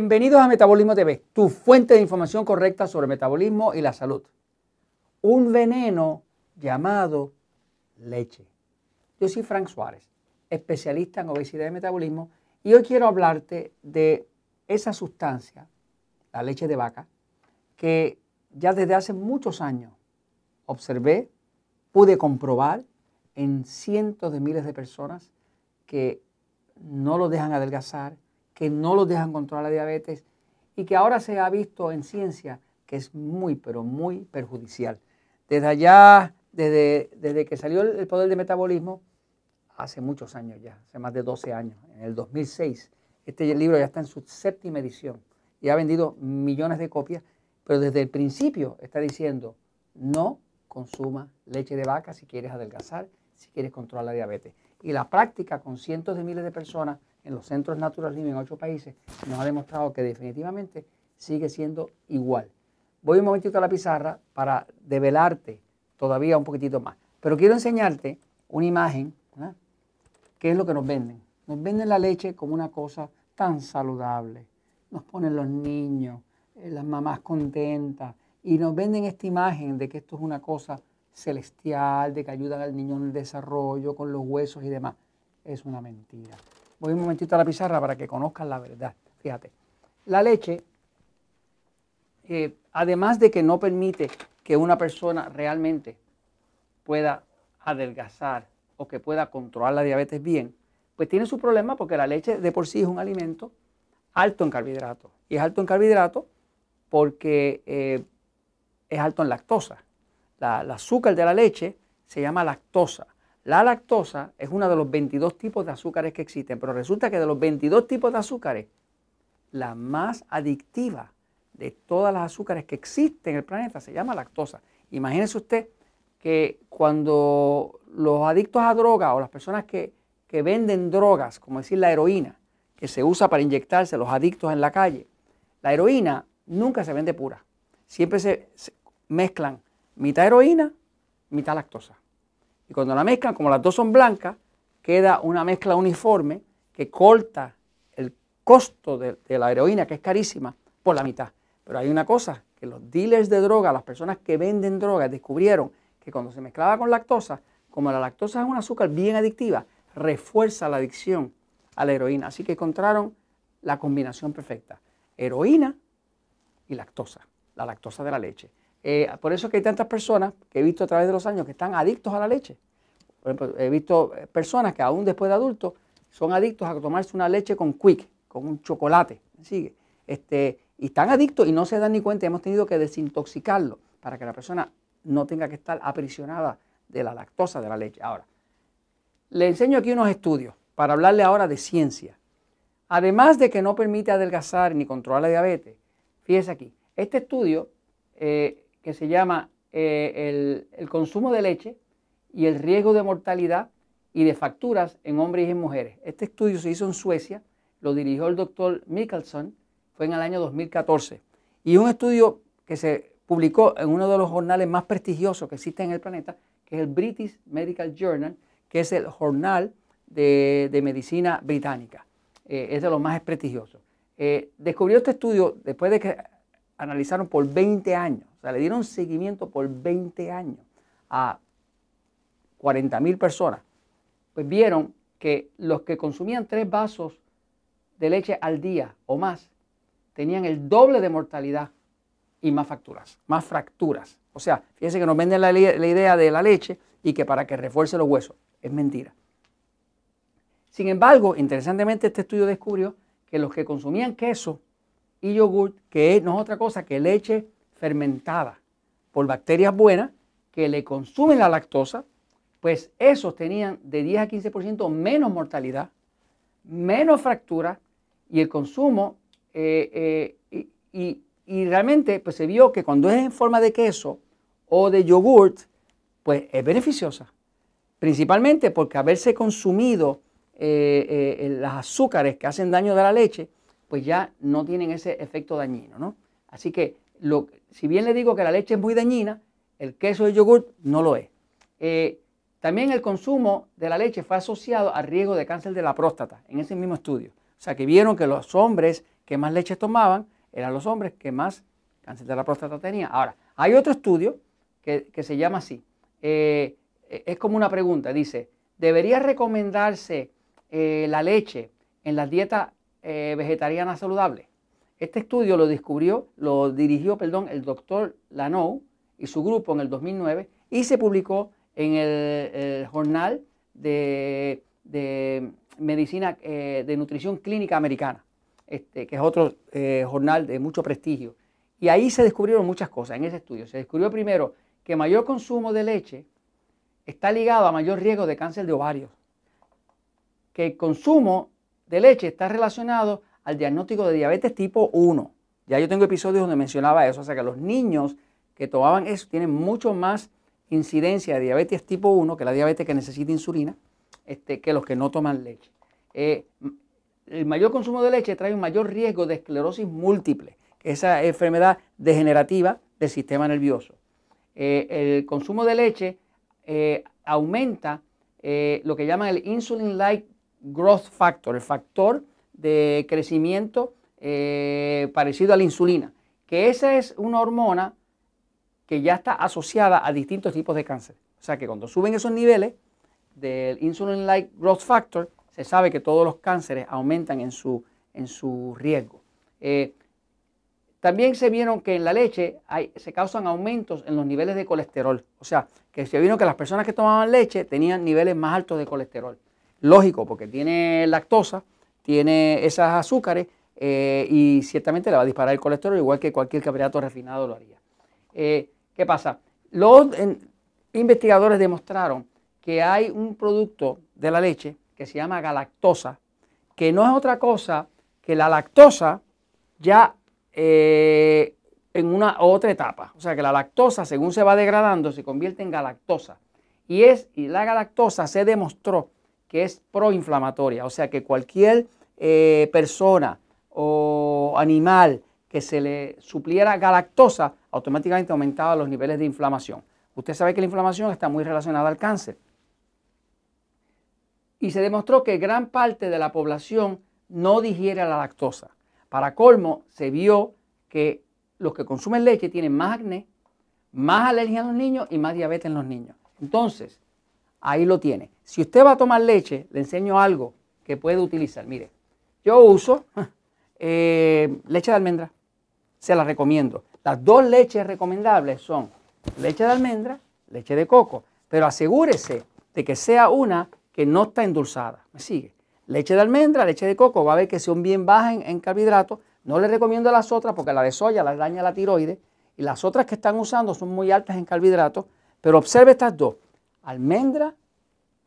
Bienvenidos a Metabolismo TV, tu fuente de información correcta sobre metabolismo y la salud. Un veneno llamado leche. Yo soy Frank Suárez, especialista en obesidad y metabolismo, y hoy quiero hablarte de esa sustancia, la leche de vaca, que ya desde hace muchos años observé, pude comprobar en cientos de miles de personas que no lo dejan adelgazar, que no los dejan controlar la diabetes y que ahora se ha visto en ciencia que es muy, pero muy perjudicial. Desde allá, desde, desde que salió el poder de metabolismo, hace muchos años ya, hace más de 12 años, en el 2006, este libro ya está en su séptima edición y ha vendido millones de copias, pero desde el principio está diciendo, no consuma leche de vaca si quieres adelgazar, si quieres controlar la diabetes. Y la práctica con cientos de miles de personas en los centros Natural Living en ocho países, nos ha demostrado que definitivamente sigue siendo igual. Voy un momentito a la pizarra para develarte todavía un poquitito más. Pero quiero enseñarte una imagen, ¿verdad? ¿Qué es lo que nos venden? Nos venden la leche como una cosa tan saludable. Nos ponen los niños, eh, las mamás contentas. Y nos venden esta imagen de que esto es una cosa celestial, de que ayuda al niño en el desarrollo, con los huesos y demás. Es una mentira. Voy un momentito a la pizarra para que conozcan la verdad. Fíjate, la leche, eh, además de que no permite que una persona realmente pueda adelgazar o que pueda controlar la diabetes bien, pues tiene su problema porque la leche de por sí es un alimento alto en carbohidratos. Y es alto en carbohidratos porque eh, es alto en lactosa. La, el azúcar de la leche se llama lactosa. La lactosa es uno de los 22 tipos de azúcares que existen, pero resulta que de los 22 tipos de azúcares, la más adictiva de todas las azúcares que existen en el planeta se llama lactosa. Imagínese usted que cuando los adictos a drogas o las personas que, que venden drogas, como decir la heroína, que se usa para inyectarse los adictos en la calle, la heroína nunca se vende pura. Siempre se mezclan mitad heroína, mitad lactosa. Y cuando la mezclan, como las dos son blancas, queda una mezcla uniforme que corta el costo de, la heroína, que es carísima, por la mitad. Pero hay una cosa, que los dealers de droga, las personas que venden drogas, descubrieron que cuando se mezclaba con lactosa, como la lactosa es un azúcar bien adictiva, refuerza la adicción a la heroína. Así que encontraron la combinación perfecta, heroína y lactosa, la lactosa de la leche. Eh, por eso es que hay tantas personas que he visto a través de los años que están adictos a la leche. he visto eh, personas que aún después de adultos son adictos a tomarse una leche con quick, con un chocolate. ¿Sigue? Este, y están adictos y no se dan ni cuenta. Hemos tenido que desintoxicarlo para que la persona no tenga que estar aprisionada de la lactosa de la leche. Ahora, le enseño aquí unos estudios para hablarle ahora de ciencia. Además de que no permite adelgazar ni controlar la diabetes, fíjese aquí, este estudio eh, que se llama eh, el, consumo de leche y el riesgo de mortalidad y de facturas en hombres y en mujeres. Este estudio se hizo en Suecia, lo dirigió el doctor Mikkelson, fue en el año 2014. Y un estudio que se publicó en uno de los jornales más prestigiosos que existen en el planeta, que es el British Medical Journal, que es el jornal de, medicina británica. Eh, es de los más prestigiosos. Eh, descubrió este estudio después de que analizaron por 20 años le dieron seguimiento por 20 años a 40 mil personas. Pues vieron que los que consumían tres vasos de leche al día o más tenían el doble de mortalidad y más fracturas, más fracturas. O sea, fíjense que nos venden la, la idea de la leche y que para que refuerce los huesos. Es mentira. Sin embargo, interesantemente este estudio descubrió que los que consumían queso y yogurt, que no es otra cosa que leche fermentada por bacterias buenas que le consumen la lactosa, pues esos tenían de 10 a 15% menos mortalidad, menos fracturas y el consumo. Eh, eh, y, realmente pues se vio que cuando es en forma de queso o de yogurt, pues es beneficiosa. Principalmente porque haberse consumido eh, las azúcares que hacen daño de la leche, pues ya no tienen ese efecto dañino. ¿no? Así que si bien le digo que la leche es muy dañina, el queso de el yogur no lo es. Eh, también el consumo de la leche fue asociado al riesgo de cáncer de la próstata en ese mismo estudio. O sea que vieron que los hombres que más leche tomaban eran los hombres que más cáncer de la próstata tenían. Ahora, hay otro estudio que, se llama así. Eh, e, es como una pregunta, dice, ¿debería recomendarse eh, la leche en las dietas vegetarianas saludables? Este estudio lo descubrió, lo dirigió, perdón, el doctor Lanou y su grupo en el 2009 y se publicó en el, Jornal de, Medicina eh, de Nutrición Clínica Americana, este, que es otro eh, jornal de mucho prestigio. Y ahí se descubrieron muchas cosas en ese estudio. Se descubrió primero que mayor consumo de leche está ligado a mayor riesgo de cáncer de ovarios. Que el consumo de leche está relacionado al diagnóstico de diabetes tipo 1. Ya yo tengo episodios donde mencionaba eso, o sea que los niños que tomaban eso tienen mucho más incidencia de diabetes tipo 1, que la diabetes que necesita insulina, este, que los que no toman leche. Eh, el mayor consumo de leche trae un mayor riesgo de esclerosis múltiple, que esa enfermedad degenerativa del sistema nervioso. Eh, el consumo de leche eh, aumenta lo que llaman el insulin-like growth factor, el factor de crecimiento eh, parecido a la insulina, que esa es una hormona que ya está asociada a distintos tipos de cáncer. O sea que cuando suben esos niveles del insulin-like growth factor, se sabe que todos los cánceres aumentan en su, en su riesgo. Eh, también se vieron que en la leche se causan aumentos en los niveles de colesterol. O sea, que se vieron que las personas que tomaban leche tenían niveles más altos de colesterol. Lógico, porque tiene lactosa tiene esas azúcares eh, y ciertamente le va a disparar el colesterol, igual que cualquier carbohidrato refinado lo haría. Eh, ¿Qué pasa? Los investigadores demostraron que hay un producto de la leche que se llama galactosa, que no es otra cosa que la lactosa ya eh, en una otra etapa. O sea que la lactosa, según se va degradando, se convierte en galactosa. Y es, y la galactosa se demostró que es proinflamatoria, o sea que cualquier eh, persona o animal que se le supliera galactosa, automáticamente aumentaba los niveles de inflamación. Usted sabe que la inflamación está muy relacionada al cáncer. Y se demostró que gran parte de la población no digiere la lactosa. Para colmo, se vio que los que consumen leche tienen más acné, más alergia en los niños y más diabetes en los niños. Entonces, Ahí lo tiene. Si usted va a tomar leche, le enseño algo que puede utilizar. Mire, yo uso eh, leche de almendra. Se la recomiendo. Las dos leches recomendables son leche de almendra, leche de coco. Pero asegúrese de que sea una que no está endulzada. ¿Me sigue? Leche de almendra, leche de coco, va a ver que son bien bajas en, carbohidratos. No le recomiendo las otras porque la de soya la daña la tiroides. Y las otras que están usando son muy altas en carbohidratos. Pero observe estas dos almendra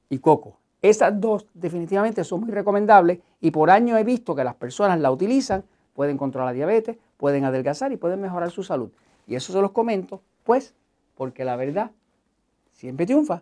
y coco. Esas dos definitivamente son muy recomendables y por año he visto que las personas la utilizan, pueden controlar la diabetes, pueden adelgazar y pueden mejorar su salud. Y eso se los comento, pues, porque la verdad siempre triunfa.